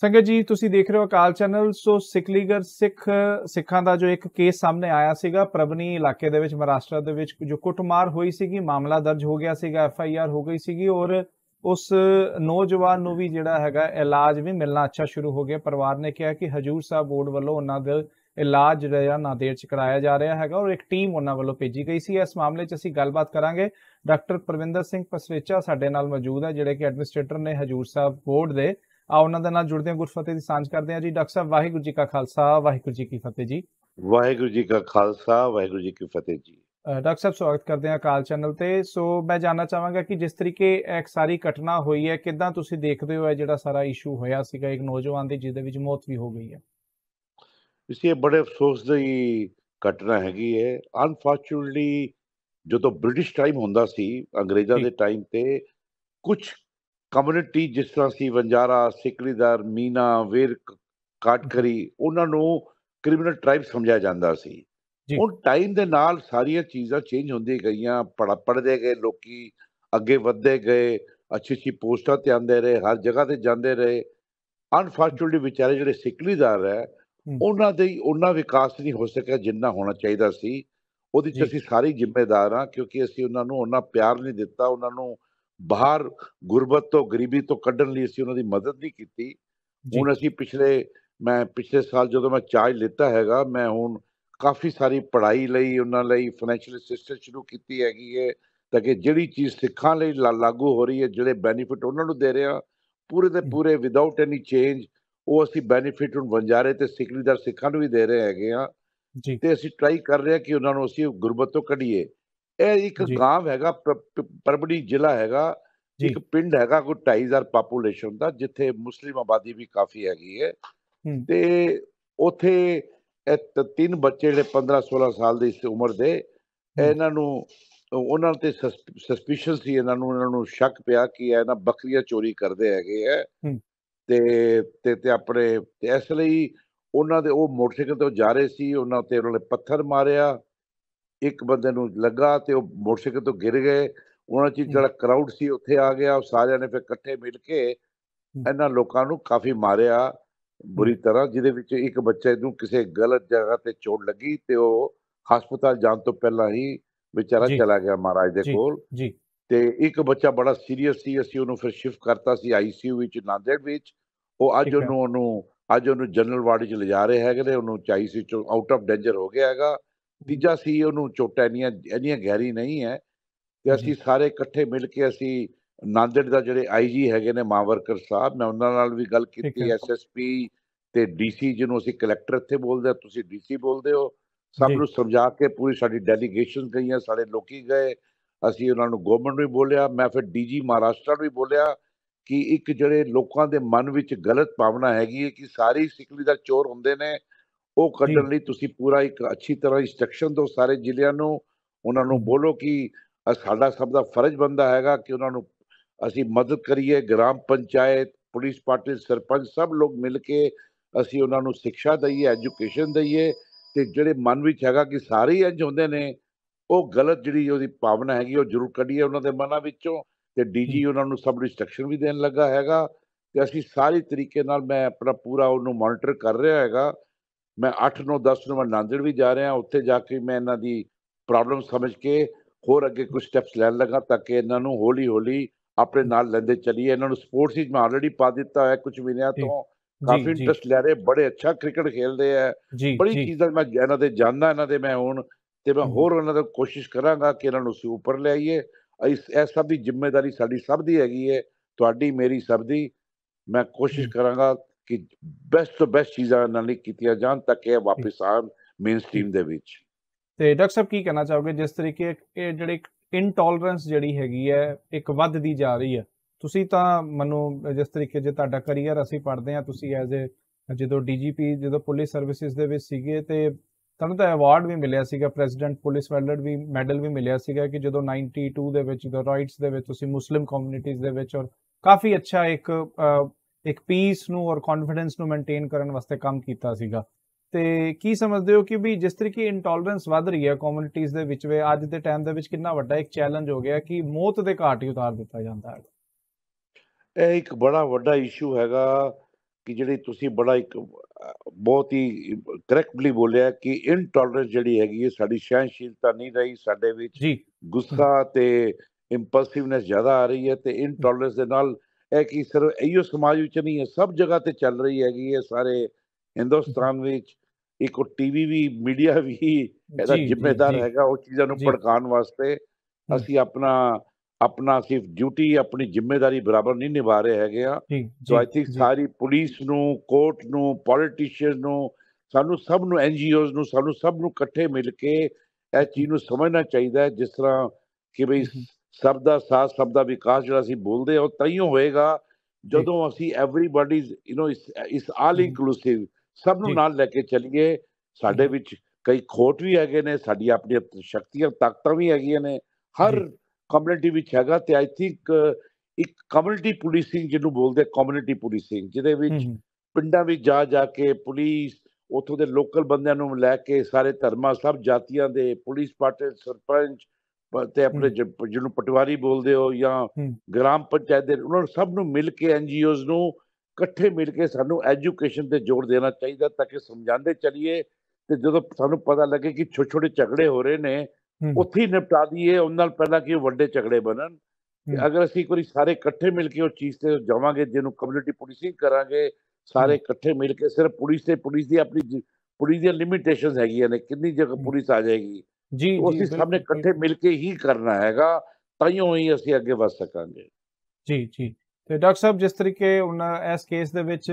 ਸੰਗਤ ਜੀ ਤੁਸੀਂ ਦੇਖ ਰਹੇ ਹੋ ਕਾਲ ਚੈਨਲ ਸੋ ਸਿਕਲੀਗਰ ਸਿੱਖ ਸਿੱਖਾਂ ਦਾ ਜੋ ਇੱਕ ਕੇਸ ਸਾਹਮਣੇ ਆਇਆ ਸੀਗਾ ਪ੍ਰਬਨੀ ਇਲਾਕੇ ਦੇ ਵਿੱਚ ਮਹਾਰਾਸ਼ਟਰ ਦੇ ਵਿੱਚ ਜੋ ਕੁੱਟਮਾਰ ਹੋਈ ਸੀਗੀ ਮਾਮਲਾ ਦਰਜ ਹੋ ਗਿਆ ਸੀਗਾ ਐਫ ਆਈ ਆਰ ਹੋ ਗਈ ਸੀਗੀ ਔਰ ਉਸ ਨੌਜਵਾਨ ਨੂੰ ਵੀ ਜਿਹੜਾ ਹੈਗਾ ਇਲਾਜ ਵੀ ਮਿਲਣਾ ਅੱਛਾ ਸ਼ੁਰੂ ਹੋ ਗਿਆ ਪਰਿਵਾਰ ਨੇ ਕਿਹਾ ਕਿ ਹਜੂਰ ਸਾਹਿਬ ਬੋਰਡ ਵੱਲੋਂ ਉਹਨਾਂ ਦੇ ਇਲਾਜ ਨਾ ਦੇਰ ਚ ਕਰਾਇਆ ਜਾ ਰਿਹਾ ਹੈਗਾ ਔਰ ਇੱਕ ਟੀਮ ਉਹਨਾਂ ਵੱਲੋਂ ਭੇਜੀ ਗਈ ਸੀ ਇਸ ਮਾਮਲੇ 'ਚ ਅਸੀਂ ਗੱਲਬਾਤ ਕਰਾਂਗੇ ਡਾਕਟਰ ਪਰਵਿੰਦਰ ਸਿੰਘ ਪਸਰੇਚਾ ਸਾਡੇ ਨਾਲ ਮੌਜੂਦ ਹੈ ਜਿਹੜੇ ਕਿ ਐਡਮਿਨਿਸਟ੍ਰੇਟਰ ਨੇ ਹਜੂਰ ਸਾਹਿਬ ਬੋਰਡ ਦੇ ਆ ਉਹਨਾਂ ਦੇ ਨਾਲ ਜੁੜਦੇ ਹਾਂ ਗੁਰਫਤਿਹ ਦੀ ਸਾਂਝ ਕਰਦੇ ਹਾਂ ਜੀ ਡਾਕਟਰ ਸਾਹਿਬ ਵਾਹਿਗੁਰੂ ਜੀ ਕਾ ਖਾਲਸਾ ਵਾਹਿਗੁਰੂ ਜੀ ਕੀ ਫਤਿਹ ਜੀ ਵਾਹਿਗੁਰੂ ਜੀ ਕਾ ਖਾਲਸਾ ਵਾਹਿਗੁਰੂ ਜੀ ਕੀ ਫਤਿਹ ਜੀ ਡਾਕਟਰ ਸਾਹਿਬ ਸਵਾਗਤ ਕਰਦੇ ਹਾਂ ਕਾਲ ਚੈਨਲ ਤੇ ਸੋ ਮੈਂ ਜਾਨਣਾ ਚਾਹਾਂਗਾ ਕਿ ਜਿਸ ਤਰੀਕੇ ਇੱਕ ਸਾਰੀ ਘਟਨਾ ਹੋਈ ਹੈ ਕਿਦਾਂ ਤੁਸੀਂ ਦੇਖਦੇ ਹੋ ਇਹ ਜਿਹੜਾ ਸਾਰਾ ਇਸ਼ੂ ਹੋਇਆ ਸੀਗਾ ਇੱਕ ਨੌਜਵਾਨ ਦੀ ਜਿਹਦੇ ਵਿੱਚ ਮੌਤ ਵੀ ਹੋ ਗਈ ਹੈ ਇਸੇ ਬੜੇ ਅਫਸੋਸ ਦੀ ਘਟਨਾ ਹੈਗੀ ਹੈ ਅਨਫੋਰਚੂਨਟਲੀ ਜਦੋਂ ਬ੍ਰਿਟਿਸ਼ ਟਾਈਮ ਹੁੰਦਾ ਸੀ ਅੰਗਰੇਜ਼ਾਂ ਦੇ ਟਾਈਮ ਤੇ ਕੁਝ ਕਮਿਊਨਿਟੀ ਜਿਸ ਤਰ੍ਹਾਂ ਸੀ ਵੰਜਾਰਾ ਸਿਕਰੀਦਾਰ ਮੀਨਾ ਵੇਰ ਕਾਟਕਰੀ ਉਹਨਾਂ ਨੂੰ ਕ੍ਰਿਮੀਨਲ ਟ੍ਰਾਈਬ ਸਮਝਿਆ ਜਾਂਦਾ ਸੀ ਹੁਣ ਟਾਈਮ ਦੇ ਨਾਲ ਸਾਰੀਆਂ ਚੀਜ਼ਾਂ ਚੇਂਜ ਹੁੰਦੀ ਗਈਆਂ ਪੜਦੇ ਗਏ ਲੋਕੀ ਅੱਗੇ ਵੱਧਦੇ ਗਏ ਅੱਛੀ ਅੱਛੀ ਪੋਸਟਾਂ ਤੇ ਆਂਦੇ ਰਹੇ ਹਰ ਜਗ੍ਹਾ ਤੇ ਜਾਂਦੇ ਰਹੇ ਅਨਫੋਰਚੂਨਟਲੀ ਵਿਚਾਰੇ ਜਿਹੜੇ ਸਿਕਲੀਦਾਰ ਹੈ ਉਹਨਾਂ ਦੇ ਉਹਨਾਂ ਵਿਕਾਸ ਨਹੀਂ ਹੋ ਸਕਿਆ ਜਿੰਨਾ ਹੋਣਾ ਚਾਹੀਦਾ ਸੀ ਉਹਦੇ ਚ ਅਸੀਂ ਸਾਰੇ ਜ਼ਿੰਮੇਦਾਰ ਆ ਕਿਉਂਕਿ ਅਸੀਂ ਉਹਨਾਂ ਨੂੰ ਉਹਨਾਂ ਪਿਆਰ ਨਹੀਂ ਦਿੱਤਾ ਉਹਨਾਂ ਨੂੰ ਬਾਹਰ ਗੁਰਬਤ ਤੋਂ ਗਰੀਬੀ ਤੋਂ ਕੱਢਣ ਲਈ ਅਸੀਂ ਉਹਨਾਂ ਦੀ ਮਦਦ ਨਹੀਂ ਕੀਤੀ ਹੁਣ ਅਸੀਂ ਪਿਛਲੇ ਮੈਂ ਪਿਛਲੇ ਸਾਲ ਜਦੋਂ ਮੈਂ ਚਾਰਜ ਲਿੱਤਾ ਹੈਗਾ ਮੈਂ ਹੁਣ ਕਾਫੀ ਸਾਰੀ ਪੜ੍ਹਾਈ ਲਈ ਉਹਨਾਂ ਲਈ ਫਾਈਨੈਂਸ਼ੀਅਲ ਅਸਿਸਟੈਂਸ ਸ਼ੁਰੂ ਕੀਤੀ ਹੈਗੀ ਹੈ ਤਾਂ ਕਿ ਜਿਹੜੀ ਚੀਜ਼ ਸਿੱਖਾਂ ਲਈ ਲਾਗੂ ਹੋ ਰਹੀ ਹੈ ਜਿਹੜੇ ਬੈਨੀਫਿਟ ਉਹਨਾਂ ਨੂੰ ਦੇ ਆ ਪੂਰੇ ਦੇ ਪੂਰੇ ਵਿਦਆਊਟ ਐਨੀ ਚੇਂਜ ਉਹ ਅਸੀਂ ਬੈਨੀਫਿਟ ਨੂੰ ਵੰਜਾਰੇ ਤੇ ਸਿੱਖਲੀਦਾਰ ਸਿੱਖਾਂ ਨੂੰ ਵੀ ਦੇ ਰਹੇ ਹੈਗੇ ਆ ਤੇ ਅਸੀਂ ਟਰਾਈ ਕਰ ਰਹੇ ਆ ਕਿ ਉਹਨਾਂ ਨੂੰ ਅਸੀਂ ਗੁਰਬਤ ਤੋਂ ਕੱਢੀਏ ਇਹ ਇੱਕ ਗਾਂਵ ਹੈਗਾ ਪਰਬੜੀ ਜ਼ਿਲ੍ਹਾ ਹੈਗਾ ਇੱਕ ਪਿੰਡ ਹੈਗਾ ਕੋਈ 2500 ਪਾਪੂਲੇਸ਼ਨ ਦਾ ਜਿੱਥੇ ਮੁਸਲਿਮ ਆਬਾਦੀ ਵੀ ਕਾਫੀ ਹੈਗੀ ਹੈ ਤੇ ਉਥੇ ਇਹ ਤਿੰਨ ਬੱਚੇ ਜਿਹੜੇ 15 16 ਸਾਲ ਦੀ ਉਮਰ ਦੇ ਇਹਨਾਂ ਨੂੰ ਉਹਨਾਂ ਤੇ ਸਸਪੀਸ਼ੀਅਸ ਸੀ ਇਹਨਾਂ ਨੂੰ ਇਹਨਾਂ ਨੂੰ ਸ਼ੱਕ ਪਿਆ ਕਿ ਇਹ ਨਾ ਬੱਕਰੀਆਂ ਚੋਰੀ ਕਰਦੇ ਹੈਗੇ ਐ ਤੇ ਤੇ ਆਪਣੇ ਇਸ ਲਈ ਉਹਨਾਂ ਦੇ ਉਹ ਮੋਟਰਸਾਈਕਲ ਤੋਂ ਜਾ ਰਹੇ ਸੀ ਉਹਨਾਂ ਤੇ ਉਹਨਾਂ ਨੇ ਪੱਥਰ ਮਾਰਿਆ ਇੱਕ ਬੰਦੇ ਨੂੰ ਲੱਗਾ ਤੇ ਉਹ ਮੋਟਰਸਾਈਕਲ ਤੋਂ ਗਿਰ ਗਏ ਉਹਨਾਂ ਚ ਜਿਹੜਾ ਕਰਾਊਡ ਸੀ ਉੱਥੇ ਆ ਗਿਆ ਸਾਰਿਆਂ ਨੇ ਫਿਰ ਇਕੱਠੇ ਮਿਲ ਕੇ ਇਹਨਾਂ ਲੋਕਾਂ ਨੂੰ ਕਾਫੀ ਮਾਰਿਆ ਬੁਰੀ ਤਰ੍ਹਾਂ ਜਿਹਦੇ ਵਿੱਚ ਇੱਕ ਬੱਚੇ ਨੂੰ ਕਿਸੇ ਗਲਤ ਜਗ੍ਹਾ ਤੇ ਚੋਟ ਲੱਗੀ ਤੇ ਉਹ ਹਸਪਤਾਲ ਜਾਣ ਤੋਂ ਪਹਿਲਾਂ ਹੀ ਵਿਚਾਰਾ ਚਲਾ ਗਿਆ ਮਹਾਰਾਜ ਦੇ ਕੋਲ ਜੀ ਤੇ ਇੱਕ ਬੱਚਾ ਬੜਾ ਸੀਰੀਅਸ ਸੀ ਅਸੀਂ ਉਹਨੂੰ ਫਿਰ ਸ਼ਿਫਟ ਕਰਤਾ ਸੀ ਆਈਸੀਯੂ ਵਿੱਚ ਨਾਂਦੇੜ ਵਿੱਚ ਉਹ ਅੱਜ ਉਹਨੂੰ ਉਹਨੂੰ ਅੱਜ ਉਹਨੂੰ ਜਨਰਲ ਵਾਰਡ 'ਚ ਲਿਜਾ ਰਹੇ ਹੈਗੇ ਨੇ ਉਹਨੂੰ ਚਾਈ ਸੀ ਚੋਂ ਆਊਟ ਆਫ ਡੇਂਜਰ ਹੋ ਗਿਆ ਹੈਗਾ ਤੀਜਾ ਸੀ ਉਹਨੂੰ ਚੋਟਾਂ ਇੰਨੀਆਂ ਇੰਨੀਆਂ ਗਹਿਰੀ ਨਹੀਂ ਹੈ ਤੇ ਅਸੀਂ ਸਾਰੇ ਇਕੱਠੇ ਮਿਲ ਕੇ ਅਸੀਂ ਨਾਂਦੇੜ ਦਾ ਜਿਹੜੇ ਆਈਜੀ ਹੈਗੇ ਨੇ ਮਾਵਰਕਰ ਸਾਹਿਬ ਮੈਂ ਉਹਨਾਂ ਨਾਲ ਵੀ ਗੱਲ ਕੀਤੀ ਐਸਐਸਪੀ ਤੇ ਡੀਸੀ ਜਿਹਨੂੰ ਅਸੀਂ ਕਲੈਕਟਰ ਇੱਥੇ ਬੋਲਦੇ ਆ ਤੁਸੀਂ ਡੀਸੀ ਬੋਲਦੇ ਹੋ ਸਭ ਨੂੰ ਸਮਝਾ ਕੇ ਪੂਰੀ ਸਾਡੀ ਡੈਲੀਗੇਸ਼ਨ ਗਈਆਂ ਸਾਡੇ ਲੋਕੀ ਗਏ ਅਸੀਂ ਉਹਨਾਂ ਨੂੰ ਗਵਰਨਮੈਂਟ ਵੀ ਬੋਲਿਆ ਮੈਂ ਫਿਰ ਡੀਜੀ ਮਹਾਰਾਸ਼ਟਰ ਵੀ ਬੋਲਿਆ ਕਿ ਇੱਕ ਜਿਹੜੇ ਲੋਕਾਂ ਦੇ ਮਨ ਵਿੱਚ ਗਲਤ ਭਾਵਨਾ ਹੈਗੀ ਹੈ ਕਿ ਸਾਰੇ ਸਿੱਖਲੀ ਦਾ ਚੋਰ ਹੁੰਦੇ ਨੇ ਉਹ ਕੱਢਣ ਲਈ ਤੁਸੀਂ ਪੂਰਾ ਇੱਕ ਅੱਛੀ ਤਰ੍ਹਾਂ ਇਨਸਟਰਕਸ਼ਨ ਦਿਓ ਸਾਰੇ ਜ਼ਿਲ੍ਹਿਆਂ ਨੂੰ ਉਹਨਾਂ ਨੂੰ ਬੋਲੋ ਕਿ ਸਾਡਾ ਸਭ ਦਾ ਫਰਜ਼ ਬੰਦਾ ਹੈਗਾ ਕਿ ਉਹਨਾਂ ਨੂੰ ਅਸੀਂ ਮਦਦ ਕਰੀਏ ਗ੍ਰਾਮ ਪੰਚਾਇਤ ਪੁਲਿਸ ਪਾਰਟੀ ਸਰਪੰਚ ਸਭ ਲੋਕ ਮਿਲ ਕੇ ਅਸੀਂ ਉਹਨਾਂ ਨੂੰ ਸਿੱਖਿਆ ਦਈਏ ਐਜੂਕੇਸ਼ਨ ਦਈਏ ਤੇ ਜਿਹੜੇ ਮਨ ਵਿੱਚ ਹੈਗਾ ਕਿ ਸਾਰੇ ਇੰਜ ਹੁੰਦੇ ਨੇ ਉਹ ਗਲਤ ਜਿਹੜੀ ਉਹਦੀ ਭਾਵਨਾ ਹੈਗੀ ਉਹ ਜ਼ਰੂਰ ਕੱਢੀਏ ਉਹਨਾਂ ਦੇ ਮਨਾਂ ਵਿੱਚੋਂ ਤੇ ਡੀਜੀ ਉਹਨਾਂ ਨੂੰ ਸਭ ਇਨਸਟਰਕਸ਼ਨ ਵੀ ਦੇਣ ਲੱਗਾ ਹੈਗਾ ਤੇ ਅਸੀਂ ਸਾਰੇ ਤਰੀਕੇ ਨਾਲ ਮੈਂ ਆਪਣਾ ਪੂਰਾ ਉਹਨੂੰ ਮਾਨੀਟਰ ਕਰ ਰਿਹਾ ਹੈਗਾ ਮੈਂ 8 9 10 ਨੰਬਰ ਨਾਂਦੜ ਵੀ ਜਾ ਰਿਹਾ ਉੱਥੇ ਜਾ ਕੇ ਮੈਂ ਇਹਨਾਂ ਦੀ ਪ੍ਰੋਬਲਮ ਸਮਝ ਕੇ ਹੋਰ ਅੱਗੇ ਕੁਝ ਸਟੈਪਸ ਲੈਣ ਲੱਗਾ ਤਾਂ ਕਿ ਇਹਨਾਂ ਨੂੰ ਹੌਲੀ ਹੌਲੀ ਆਪਣੇ ਨਾਲ ਲੈਂਦੇ ਚਲੀਏ ਇਹਨਾਂ ਨੂੰ ਸਪੋਰਟਸ ਵਿੱਚ ਮੈਂ ਆਲਰੇਡੀ ਪਾ ਦਿੱਤਾ ਹੋਇਆ ਕੁਝ ਮਹੀਨਿਆਂ ਤੋਂ ਕਾਫੀ ਇੰਟਰਸਟ ਲੈ ਰਹੇ ਬੜੇ ਅੱਛਾ ਕ੍ਰਿਕਟ ਖੇਲਦੇ ਆ ਬੜੀ ਚੀਜ਼ਾਂ ਮੈਂ ਇਹਨਾਂ ਦੇ ਜਾਣਦਾ ਇਹਨਾਂ ਦੇ ਮੈਂ ਹੁਣ ਤੇ ਮੈਂ ਹੋਰ ਉਹਨਾਂ ਦਾ ਕੋਸ਼ਿਸ਼ ਕਰਾਂਗਾ ਕਿ ਇਹਨਾਂ ਨੂੰ ਅਸੀਂ ਉੱਪਰ ਲੈ ਆਈਏ ਇਸ ਇਹ ਸਭ ਦੀ ਜ਼ਿੰਮੇਵਾਰੀ ਸਾਡੀ ਸਭ ਦੀ ਹੈਗੀ ਹੈ ਤੁਹਾਡੀ ਮੇਰੀ ਸਭ ਦੀ ਮੈਂ ਕੋਸ਼ਿਸ਼ ਕਰਾਂਗਾ ਕਿ ਬੈਸਟ ਤੋਂ ਬੈਸਟ ਚੀਜ਼ਾਂ ਨਾਲ ਹੀ ਕੀਤੀਆਂ ਜਾਣ ਤਾਂ ਕਿ ਇਹ ਵਾਪਸ ਆਣ ਮੇਨ ਸਟ੍ਰੀਮ ਦੇ ਵਿੱਚ ਤੇ ਡਾਕਟਰ ਸਾਹਿਬ ਕੀ ਕਹਿਣਾ ਚਾਹੋਗੇ ਜਿਸ ਤਰੀਕੇ ਇਹ ਜਿਹੜੇ ਇਨਟੋਲਰੈਂਸ ਜਿਹੜੀ ਹੈਗੀ ਹੈ ਇੱਕ ਵੱਧਦੀ ਜਾ ਰਹੀ ਹੈ ਤੁਸੀਂ ਤਾਂ ਮੈਨੂੰ ਜਿਸ ਤਰੀਕੇ ਜੇ ਤੁਹਾਡਾ ਕੈਰੀਅਰ ਅਸੀਂ ਪੜਦੇ ਆ ਤੁਸੀਂ ਐਜ਼ ਅ ਜਦੋਂ ਡੀਜੀਪੀ ਜਦੋਂ ਪੁਲਿਸ ਸਰਵਿਸਿਜ਼ ਦੇ ਵਿੱਚ ਸੀਗੇ ਤੇ ਤੁਹਾਨੂੰ ਤਾਂ ਅਵਾਰਡ ਵੀ ਮਿਲਿਆ ਸੀਗਾ ਪ੍ਰੈਜ਼ੀਡੈਂਟ ਪੁਲਿਸ ਵੈਲਡ ਵੀ ਮੈਡਲ ਵੀ ਮਿਲਿਆ ਸੀਗਾ ਕਿ ਜਦੋਂ 92 ਦੇ ਵਿੱਚ ਦ ਰਾਈਟਸ ਦੇ ਵਿੱਚ ਤੁਸੀਂ ਮੁਸਲਿਮ ਕਮਿਊਨਿਟੀਜ਼ ਦੇ ਵਿੱਚ ਔਰ ਕਾਫੀ ਅੱਛਾ ਇੱਕ ਇੱਕ ਪੀਸ ਨੂੰ ਔਰ ਕੌਨਫੀਡੈਂਸ ਨੂੰ ਮੇਨਟੇਨ ਕਰਨ ਵਾਸਤੇ ਕੰਮ ਕੀਤਾ ਸੀਗਾ ਤੇ ਕੀ ਸਮਝਦੇ ਹੋ ਕਿ ਵੀ ਜਿਸ ਤਰੀਕੇ ਇਨਟੋਲਰੈਂਸ ਵੱਧ ਰਹੀ ਹੈ ਕਮਿਊਨਿਟੀਜ਼ ਦੇ ਵਿੱਚ ਵੇ ਅੱਜ ਦੇ ਟਾਈਮ ਦੇ ਵਿੱਚ ਕਿੰਨਾ ਵੱਡਾ ਇੱਕ ਚੈਲੰਜ ਹੋ ਗਿਆ ਕਿ ਮੌਤ ਦੇ ਘਾਟ ਹੀ ਉਤਾਰ ਦਿੱਤਾ ਜਾਂਦਾ ਹੈ ਇਹ ਇੱਕ ਬੜਾ ਵੱਡਾ ਇਸ਼ੂ ਹੈਗਾ ਕਿ ਜਿਹੜੀ ਤੁਸੀਂ ਬੜਾ ਇੱਕ ਬਹੁਤ ਹੀ ਕਰੈਕਟਲੀ ਬੋਲਿਆ ਕਿ ਇਨਟੋਲਰੈਂਸ ਜਿਹੜੀ ਹੈਗੀ ਇਹ ਸਾਡੀ ਸਹਿਨਸ਼ੀਲਤਾ ਨਹੀਂ ਰਹੀ ਸਾਡੇ ਵਿੱਚ ਗੁੱਸਾ ਤੇ ਇੰਪਲਸਿਵਨੈਸ ਜ਼ਿਆਦਾ ਆ ਰਹੀ ਹੈ ਤੇ ਇਨਟੋਲਰੈਂਸ ਦੇ ਨਾਲ ਇਹ ਕਿ ਸਿਰ ਇਹੋ ਸਮਾਜ ਵਿੱਚ ਨਹੀਂ ਹੈ ਸਭ ਜਗ੍ਹਾ ਤੇ ਚੱਲ ਰਹੀ ਹੈਗੀ ਇਹ ਸਾਰੇ ਹਿੰਦੁਸਤਾਨ ਵਿੱਚ ਇੱਕ ਟੀਵੀ ਵੀ ਮੀਡੀਆ ਵੀ ਇਹਦਾ ਜ਼ਿੰਮੇਦਾਰ ਹੈਗਾ ਉਹ ਚੀਜ਼ਾਂ ਨੂੰ ਭੜਕਾਉਣ ਵਾਸਤੇ ਅਸੀਂ ਆਪਣਾ ਆਪਣਾ ਸਿਰਫ ਡਿਊਟੀ ਆਪਣੀ ਜ਼ਿੰਮੇਵਾਰੀ ਬਰਾਬਰ ਨਹੀਂ ਨਿਭਾ ਰਹੇ ਹੈਗੇ ਆ ਸੋ ਆਈ ਥਿੰਕ ਸਾਰੀ ਪੁਲਿਸ ਨੂੰ ਕੋਰਟ ਨੂੰ ਪੋਲਿਟਿਸ਼ੀਅਨ ਨੂੰ ਸਾਨੂੰ ਸਭ ਨੂੰ ਐਨਜੀਓਜ਼ ਨੂੰ ਸਾਨੂੰ ਸਭ ਨੂੰ ਇਕੱਠੇ ਮਿਲ ਕੇ ਇਹ ਚੀਜ਼ ਨੂੰ ਸਮਝਣਾ ਚਾਹੀਦਾ ਹੈ ਜਿਸ ਤਰ੍ਹਾਂ ਕਿ ਬਈ ਸਭ ਦਾ ਸਾਥ ਸਭ ਦਾ ਵਿਕਾਸ ਜਿਹੜਾ ਅਸੀਂ ਬੋਲਦੇ ਆ ਉਹ ਹੀ ਹੋਏਗਾ ਜਦੋਂ ਅਸੀਂ ਐਵਰੀਬਾਡੀ ਯੂ نو ਇਸ ਆਲ ਇਨਕਲੂਸਿਵ ਸਭ ਨੂੰ ਨਾਲ ਲੈ ਕੇ ਚੱਲੀਏ ਸਾਡੇ ਵਿੱਚ ਕਈ ਖੋਟ ਵੀ ਹੈਗੇ ਨੇ ਸਾਡੀ ਆਪਣੀ ਸ਼ਕਤੀਆਂ ਤਾਕਤਾਂ ਵੀ ਹੈਗੀਆਂ ਨੇ ਹਰ ਕਮਿਊਨਿਟੀ ਵਿੱਚ ਹੈਗਾ ਤੇ ਆਈ ਥਿੰਕ ਇੱਕ ਕਮਿਊਨਿਟੀ ਪੁਲਿਸਿੰਗ ਜਿਹਨੂੰ ਬੋਲਦੇ ਕਮਿਊਨਿਟੀ ਪੁਲਿਸਿੰਗ ਜਿਹਦੇ ਵਿੱਚ ਪਿੰਡਾਂ ਵਿੱਚ ਜਾ ਜਾ ਕੇ ਪੁਲਿਸ ਉਥੋਂ ਦੇ ਲੋਕਲ ਬੰਦਿਆਂ ਨੂੰ ਲੈ ਕੇ ਸਾਰੇ ਧਰਮਾਂ ਸਭ ਜਾਤੀਆਂ ਦੇ ਪੁਲਿਸ ਪਾਰਟੀ ਸਰਪੰਚ ਤੇ ਆਪਣੇ ਜਿਹਨੂੰ ਪਟਵਾਰੀ ਬੋਲਦੇ ਹੋ ਜਾਂ ਗ੍ਰਾਮ ਪੰਚਾਇਤ ਦੇ ਉਹਨਾਂ ਨੂੰ ਸਭ ਨੂੰ ਮਿਲ ਕੇ ਐਨਜੀਓਜ਼ ਨੂੰ ਇਕੱਠੇ ਮਿਲ ਕੇ ਸਾਨੂੰ ਐਜੂਕੇਸ਼ਨ ਤੇ ਜ਼ੋਰ ਦੇਣਾ ਚਾਹੀਦਾ ਤਾਂ ਕਿ ਸਮਝਾਉਂਦੇ ਚਲੀਏ ਤੇ ਜਦੋਂ ਸਾਨੂੰ ਪਤਾ ਲੱਗੇ ਕਿ ਛੋਟੇ ਛੋਟੇ ਝਗੜੇ ਹੋ ਰਹੇ ਨੇ ਉੱਥੇ ਹੀ ਨਿਪਟਾ ਦਈਏ ਉਹਨਾਂ ਨਾਲ ਪਹਿਲਾਂ ਕਿ ਵੱਡੇ ਝਗੜੇ ਬਣਨ ਅਗਰ ਅਸੀਂ ਕੋਈ ਸਾਰੇ ਇਕੱਠੇ ਮਿਲ ਕੇ ਉਹ ਚੀਜ਼ ਤੇ ਜਾਵਾਂਗੇ ਜਿਹਨੂੰ ਕਮਿਊਨਿਟੀ ਪੁਲਿਸਿੰਗ ਕਰਾਂਗੇ ਸਾਰੇ ਇਕੱਠੇ ਮਿਲ ਕੇ ਸਿਰਫ ਪੁਲਿਸ ਤੇ ਪੁਲਿਸ ਦੀ ਆਪਣੀ ਪੁਲਿਸ ਦੀਆਂ ਲਿਮਿਟੇਸ਼ਨਸ ਹੈਗੀਆਂ ਨੇ ਕਿੰਨੀ ਜਗ੍ਹਾ ਪੁਲਿਸ ਆ ਜਾਏਗੀ ਜੀ ਜੀ ਸਭ ਨੇ ਇਕੱਠੇ ਮਿਲ ਕੇ ਹੀ ਕਰਨਾ ਹੈਗਾ ਤਾਈਓ ਹੀ ਅਸੀਂ ਅੱਗੇ ਵਧ ਸਕਾਂਗੇ ਜੀ ਜੀ ਤੇ ਡਾਕਟਰ ਸਾਹਿਬ ਜਿਸ ਤਰੀਕੇ ਉਹਨਾਂ ਇਸ ਕੇਸ ਦੇ ਵਿੱਚ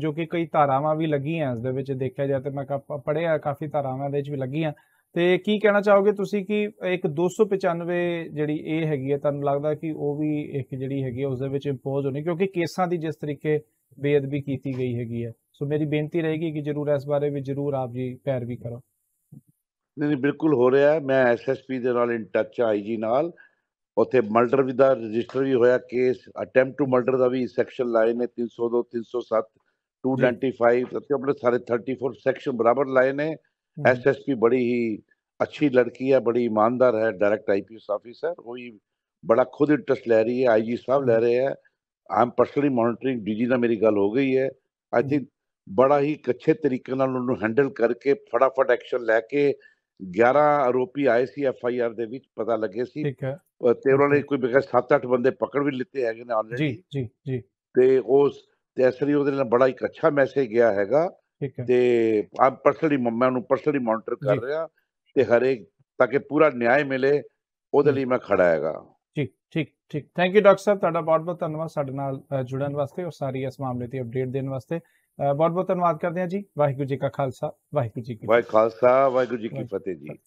ਜੋ ਕਿ ਕਈ ਧਾਰਾਵਾਂ ਵੀ ਲੱਗੀਆਂ ਇਸ ਦੇ ਵਿੱਚ ਦੇਖਿਆ ਜਾ ਤੇ ਮੈਂ ਪੜਿਆ ਕਾਫੀ ਧਾਰਾਵਾਂ ਦੇ ਵਿੱਚ ਵੀ ਲੱਗੀਆਂ ਤੇ ਕੀ ਕਹਿਣਾ ਚਾਹੋਗੇ ਤੁਸੀਂ ਕਿ ਇੱਕ 295 ਜਿਹੜੀ ਇਹ ਹੈਗੀ ਹੈ ਤੁਹਾਨੂੰ ਲੱਗਦਾ ਕਿ ਉਹ ਵੀ ਇੱਕ ਜਿਹੜੀ ਹੈਗੀ ਉਸ ਦੇ ਵਿੱਚ ਇੰਪੋਜ਼ ਹੋਣੀ ਕਿਉਂਕਿ ਕੇਸਾਂ ਦੀ ਜਿਸ ਤਰੀਕੇ ਬੇਅਦਬੀ ਕੀਤੀ ਗਈ ਹੈਗੀ ਹੈ ਸੋ ਮੇਰੀ ਬੇਨਤੀ ਰਹੇਗੀ ਕਿ ਜਰੂਰ ਇਸ ਬਾਰੇ ਵੀ ਜਰੂਰ ਆਪ ਜੀ ਪੈਰ ਵੀ ਕਰੋ ਨਹੀਂ ਬਿਲਕੁਲ ਹੋ ਰਿਹਾ ਮੈਂ ਐਸਐਸਪੀ ਦੇ ਨਾਲ ਇਨ ਟੱਚ ਆਈਜੀ ਨਾਲ ਉੱਥੇ ਮਰਡਰ ਵੀ ਦਾ ਰਜਿਸਟਰ ਵੀ ਹੋਇਆ ਕੇਸ ਅਟੈਂਪਟ ਟੂ ਮਰਡਰ ਦਾ ਵੀ ਸੈਕਸ਼ਨ ਲਾਏ ਨੇ 302 307 295 ਅਤੇ ਆਪਣੇ ਸਾਰੇ 34 ਸੈਕਸ਼ਨ ਬਰਾਬਰ ਲਾਏ ਨੇ ਐਸਐਸਪੀ ਬੜੀ ਹੀ ਅੱਛੀ ਲੜਕੀ ਹੈ ਬੜੀ ਇਮਾਨਦਾਰ ਹੈ ਡਾਇਰੈਕਟ ਆਈਪੀਐਸ ਆਫੀਸਰ ਉਹ ਹੀ ਬੜਾ ਖੁਦ ਇੰਟਰਸਟ ਲੈ ਰਹੀ ਹੈ ਆਈਜੀ ਸਾਹਿਬ ਲੈ ਰਹੇ ਹੈ ਆਮ ਪਰਸਨਲੀ ਮੋਨਿਟਰਿੰਗ ਡੀਜੀ ਨਾਲ ਮੇਰੀ ਗੱਲ ਹੋ ਗਈ ਹੈ ਆਈ ਥਿੰਕ ਬੜਾ ਹੀ ਕੱਚੇ ਤਰੀਕੇ ਨਾਲ ਉਹਨੂੰ ਹੈਂਡਲ ਕਰਕੇ ਫਟਾਫਟ ਐਕਸ਼ਨ ਲੈ ਕੇ 11 ਆਰੋਪੀ ਆਏ ਸੀ ਐਫ ਆਈ ਆਰ ਦੇ ਵਿੱਚ ਪਤਾ ਲੱਗੇ ਸੀ ਠੀਕ ਹੈ ਤੇ ਉਹਨਾਂ ਨੇ ਕੋਈ ਬਿਕਾ 7-8 ਬੰਦੇ ਪਕੜ ਵੀ ਲਿੱਤੇ ਹੈਗੇ ਨੇ ਆਲਰੇਡੀ ਜੀ ਜੀ ਜੀ ਤੇ ਉਸ ਤੈਸਰੀ ਉਹਦੇ ਨਾਲ ਬੜਾ ਇੱਕ ਅੱਛਾ ਮੈਸੇਜ ਗਿਆ ਹੈਗਾ ਤੇ ਆ ਪਰਸਨਲੀ ਮੈਂ ਉਹਨੂੰ ਪਰਸਨਲੀ ਮੋਨਿਟਰ ਕਰ ਰਿਹਾ ਤੇ ਹਰੇਕ ਤਾਂ ਕਿ ਪੂਰਾ ਨਿਆਂ ਮਿਲੇ ਉਹਦੇ ਲਈ ਮੈਂ ਖੜਾ ਹੈਗਾ ਠੀਕ ਠੀਕ ਠੀਕ ਥੈਂਕ ਯੂ ਡਾਕਟਰ ਸਾਹਿਬ ਤੁਹਾਡਾ ਬਹੁਤ ਬਹੁਤ ਧੰਨਵਾਦ ਸਾਡੇ ਨਾਲ ਜੁੜਨ ਵਾਸਤੇ ਔਰ ਸਾਰੀ ਇਸ ਮਾਮਲੇ ਦੀ ਅਪਡੇਟ ਦੇਣ ਵਾਸਤੇ ਬਹੁਤ ਬਹੁਤ ਧੰਨਵਾਦ ਕਰਦੇ ਹਾਂ ਜੀ ਵਾਹਿਗੁਰੂ ਜੀ ਕਾ ਖਾਲਸਾ ਵਾਹਿਗੁਰੂ ਜੀ ਕੀ ਵਾਹਿਗੁਰੂ ਖਾਲਸਾ ਵਾਹਿਗੁਰੂ ਜੀ ਕੀ ਫਤਿਹ ਜੀ